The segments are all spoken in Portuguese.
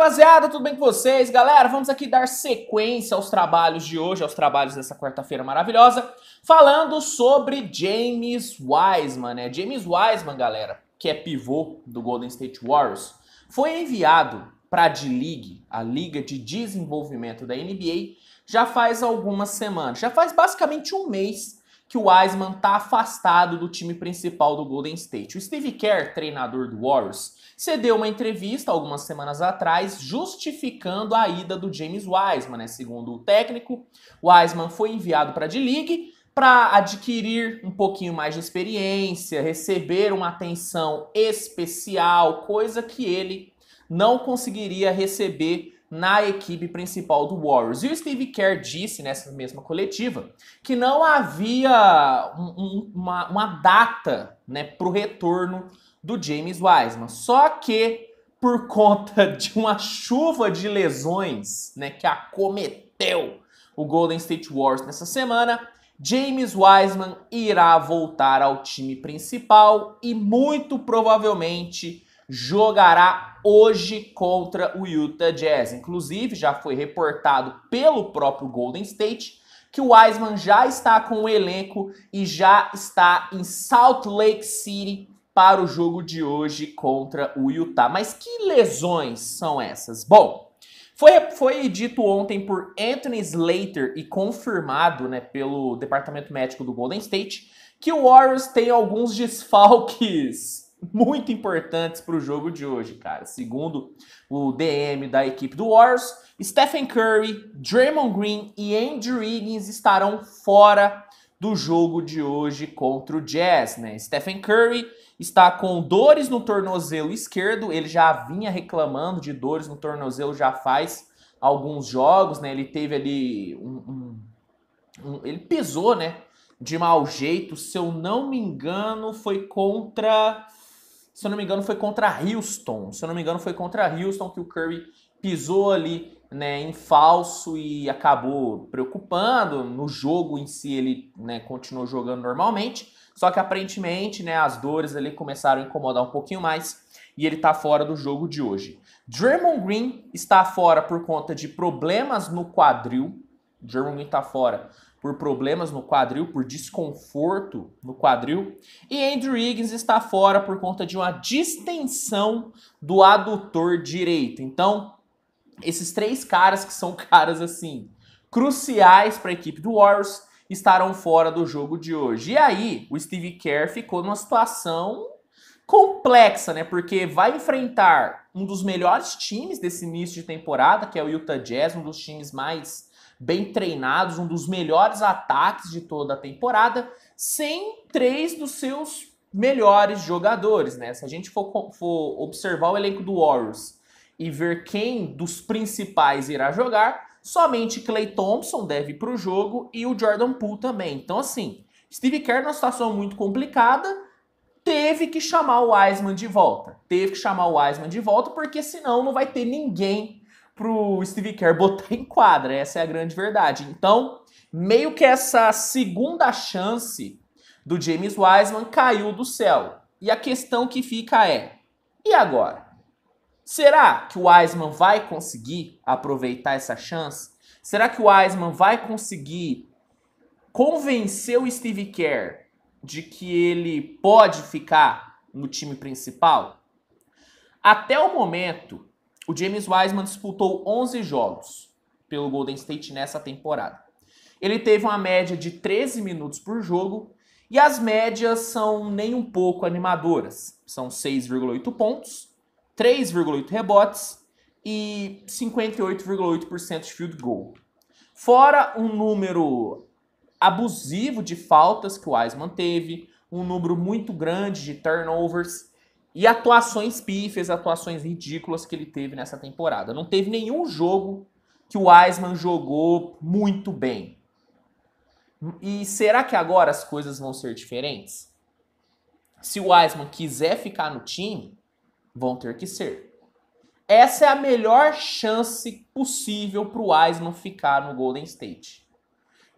rapaziada, tudo bem com vocês? Galera, vamos aqui dar sequência aos trabalhos de hoje, aos trabalhos dessa quarta-feira maravilhosa, falando sobre James Wiseman, né? James Wiseman, galera, que é pivô do Golden State Warriors, foi enviado para a D-League, a Liga de Desenvolvimento da NBA, já faz algumas semanas, já faz basicamente um mês que o Wiseman está afastado do time principal do Golden State. O Steve Kerr, treinador do Warriors, cedeu uma entrevista algumas semanas atrás justificando a ida do James Wiseman, né? Segundo o técnico, Wiseman foi enviado para a D-League para adquirir um pouquinho mais de experiência, receber uma atenção especial, coisa que ele não conseguiria receber na equipe principal do Warriors. E o Steve Kerr disse nessa mesma coletiva que não havia um, uma, uma, data né, para o retorno do James Wiseman. Só que por conta de uma chuva de lesões né, que acometeu o Golden State Warriors nessa semana, James Wiseman irá voltar ao time principal e muito provavelmente jogará hoje contra o Utah Jazz. Inclusive, já foi reportado pelo próprio Golden State que o Wiseman já está com o elenco e já está em Salt Lake City para o jogo de hoje contra o Utah. Mas que lesões são essas? Bom, foi, foi dito ontem por Anthony Slater e confirmado né, pelo departamento médico do Golden State que o Warriors tem alguns desfalques muito importantes para o jogo de hoje, cara. Segundo o DM da equipe do Warriors, Stephen Curry, Draymond Green e Andrew Wiggins estarão fora do jogo de hoje contra o Jazz, né? Stephen Curry está com dores no tornozelo esquerdo, ele já vinha reclamando de dores no tornozelo já faz alguns jogos, né? Ele teve ali um, um, um ele pesou, né? De mau jeito, se eu não me engano, foi contra se eu não me engano, foi contra Houston. Se eu não me engano, foi contra Houston que o Curry pisou ali né, em falso e acabou preocupando. No jogo em si, ele né, continuou jogando normalmente. Só que aparentemente né, as dores ali começaram a incomodar um pouquinho mais e ele está fora do jogo de hoje. Draymond Green está fora por conta de problemas no quadril geralmente está fora por problemas no quadril, por desconforto no quadril. E Andrew Higgins está fora por conta de uma distensão do adutor direito. Então, esses três caras que são caras assim cruciais para a equipe do Warriors estarão fora do jogo de hoje. E aí, o Steve Kerr ficou numa situação complexa, né? Porque vai enfrentar um dos melhores times desse início de temporada, que é o Utah Jazz, um dos times mais bem treinados, um dos melhores ataques de toda a temporada, sem três dos seus melhores jogadores, né? Se a gente for, for observar o elenco do Warriors e ver quem dos principais irá jogar, somente Clay Thompson deve para o jogo e o Jordan Poole também. Então, assim, Steve Kerr numa situação muito complicada, teve que chamar o Wiseman de volta. Teve que chamar o Wiseman de volta, porque senão não vai ter ninguém pro Steve Kerr botar em quadra. Essa é a grande verdade. Então, meio que essa segunda chance do James Wiseman caiu do céu. E a questão que fica é: e agora? Será que o Wiseman vai conseguir aproveitar essa chance? Será que o Wiseman vai conseguir convencer o Steve Kerr de que ele pode ficar no time principal? Até o momento, o James Wiseman disputou 11 jogos pelo Golden State nessa temporada. Ele teve uma média de 13 minutos por jogo e as médias são nem um pouco animadoras. São 6,8 pontos, 3,8 rebotes e 58,8% de field goal. Fora um número abusivo de faltas que o Wiseman teve, um número muito grande de turnovers e atuações pífias, atuações ridículas que ele teve nessa temporada. Não teve nenhum jogo que o Wiseman jogou muito bem. E será que agora as coisas vão ser diferentes? Se o Wiseman quiser ficar no time, vão ter que ser. Essa é a melhor chance possível para o Wiseman ficar no Golden State.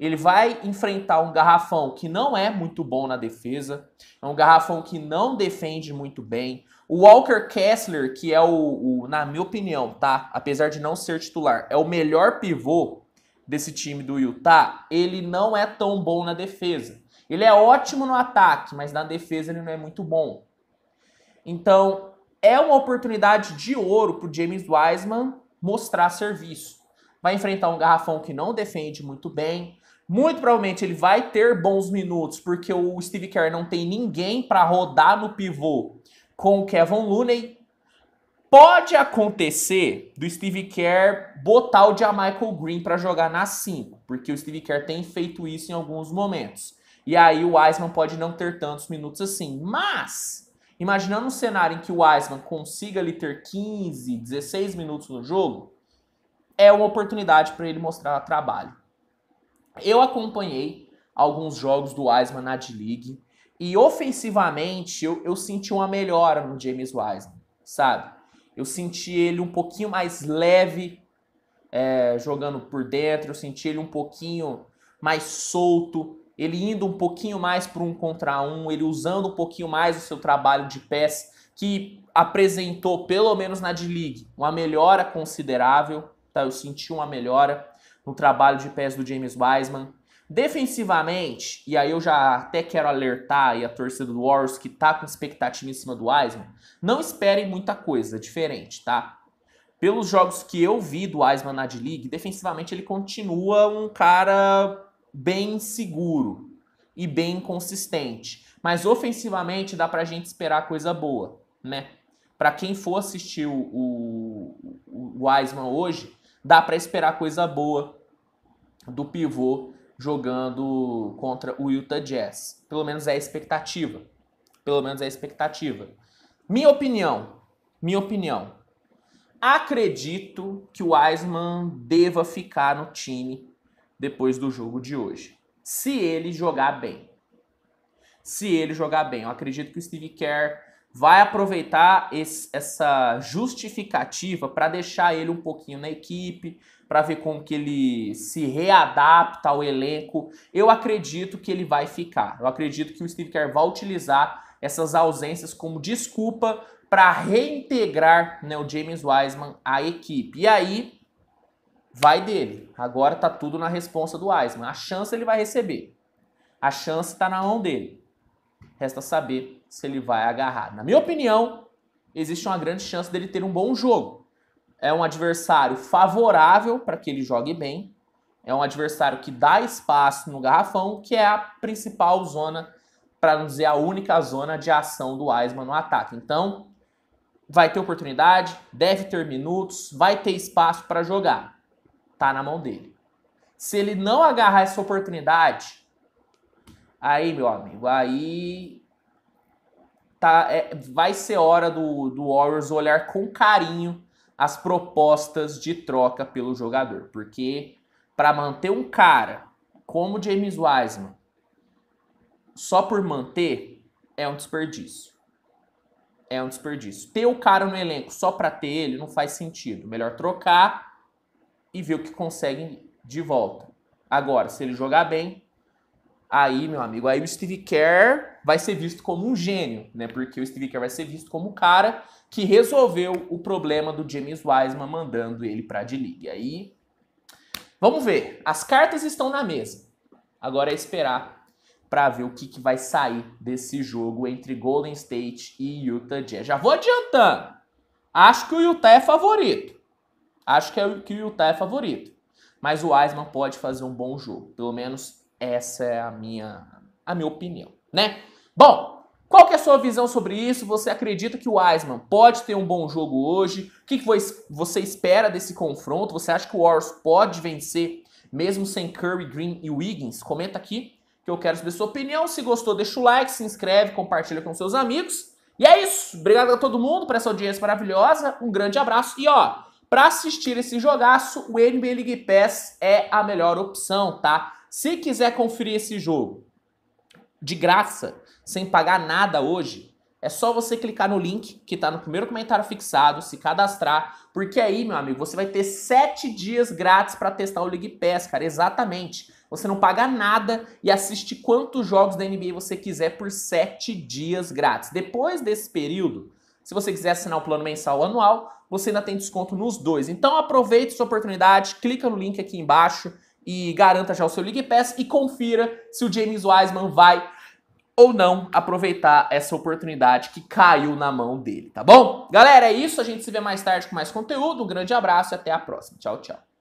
Ele vai enfrentar um garrafão que não é muito bom na defesa, é um garrafão que não defende muito bem. O Walker Kessler, que é o, o na minha opinião, tá? Apesar de não ser titular, é o melhor pivô desse time do Utah, ele não é tão bom na defesa. Ele é ótimo no ataque, mas na defesa ele não é muito bom. Então, é uma oportunidade de ouro para o James Wiseman mostrar serviço. Vai enfrentar um garrafão que não defende muito bem, muito provavelmente ele vai ter bons minutos, porque o Steve Kerr não tem ninguém para rodar no pivô com o Kevin Looney. Pode acontecer do Steve Kerr botar o Jamichael Green para jogar na 5, porque o Steve Kerr tem feito isso em alguns momentos. E aí o Wiseman pode não ter tantos minutos assim. Mas, imaginando um cenário em que o Wiseman consiga ali ter 15, 16 minutos no jogo, é uma oportunidade para ele mostrar trabalho. Eu acompanhei alguns jogos do Wiseman na D-League e ofensivamente eu, eu senti uma melhora no James Wiseman, sabe? Eu senti ele um pouquinho mais leve é, jogando por dentro, eu senti ele um pouquinho mais solto, ele indo um pouquinho mais para um contra um, ele usando um pouquinho mais o seu trabalho de pés, que apresentou, pelo menos na D-League, uma melhora considerável, tá? Eu senti uma melhora no trabalho de pés do James Wiseman. Defensivamente, e aí eu já até quero alertar a torcida do Warriors que tá com expectativa em cima do Wiseman, não esperem muita coisa diferente, tá? Pelos jogos que eu vi do Wiseman na D-League, defensivamente ele continua um cara bem seguro e bem consistente. Mas ofensivamente dá pra gente esperar coisa boa, né? Para quem for assistir o, o, o Wiseman hoje, dá para esperar coisa boa do pivô jogando contra o Utah Jazz. Pelo menos é a expectativa. Pelo menos é a expectativa. Minha opinião, minha opinião. Acredito que o Wiseman deva ficar no time depois do jogo de hoje. Se ele jogar bem. Se ele jogar bem. Eu acredito que o Steve Kerr vai aproveitar esse, essa justificativa para deixar ele um pouquinho na equipe, para ver como que ele se readapta ao elenco. Eu acredito que ele vai ficar. Eu acredito que o Steve Kerr vai utilizar essas ausências como desculpa para reintegrar né, o James Wiseman à equipe. E aí vai dele. Agora tá tudo na resposta do Wiseman. A chance ele vai receber. A chance está na mão dele. Resta saber se ele vai agarrar. Na minha opinião, existe uma grande chance dele ter um bom jogo. É um adversário favorável para que ele jogue bem. É um adversário que dá espaço no garrafão, que é a principal zona, para não dizer a única zona de ação do Aisman no ataque. Então, vai ter oportunidade, deve ter minutos, vai ter espaço para jogar. Tá na mão dele. Se ele não agarrar essa oportunidade, aí, meu amigo, aí tá, é, vai ser hora do, do Warriors olhar com carinho as propostas de troca pelo jogador, porque para manter um cara como James Wiseman só por manter é um desperdício. É um desperdício. Ter o cara no elenco só para ter ele não faz sentido. Melhor trocar e ver o que conseguem de volta. Agora, se ele jogar bem, Aí, meu amigo, aí o Steve Kerr vai ser visto como um gênio, né? Porque o Steve Kerr vai ser visto como o cara que resolveu o problema do James Wiseman mandando ele para a D-League. Aí, vamos ver. As cartas estão na mesa. Agora é esperar para ver o que, que vai sair desse jogo entre Golden State e Utah Jazz. Já vou adiantando. Acho que o Utah é favorito. Acho que, é, que o Utah é favorito. Mas o Wiseman pode fazer um bom jogo. Pelo menos essa é a minha, a minha opinião, né? Bom, qual que é a sua visão sobre isso? Você acredita que o Wiseman pode ter um bom jogo hoje? O que, que você espera desse confronto? Você acha que o Warriors pode vencer mesmo sem Curry, Green e Wiggins? Comenta aqui que eu quero saber sua opinião. Se gostou, deixa o like, se inscreve, compartilha com seus amigos. E é isso. Obrigado a todo mundo por essa audiência maravilhosa. Um grande abraço. E ó, para assistir esse jogaço, o NBA League Pass é a melhor opção, tá? Se quiser conferir esse jogo de graça, sem pagar nada hoje, é só você clicar no link que está no primeiro comentário fixado, se cadastrar, porque aí, meu amigo, você vai ter sete dias grátis para testar o League Pass, cara, exatamente. Você não paga nada e assiste quantos jogos da NBA você quiser por sete dias grátis. Depois desse período, se você quiser assinar o plano mensal ou anual, você ainda tem desconto nos dois. Então aproveite essa oportunidade, clica no link aqui embaixo e garanta já o seu League Pass e confira se o James Wiseman vai ou não aproveitar essa oportunidade que caiu na mão dele, tá bom? Galera, é isso. A gente se vê mais tarde com mais conteúdo. Um grande abraço e até a próxima. Tchau, tchau.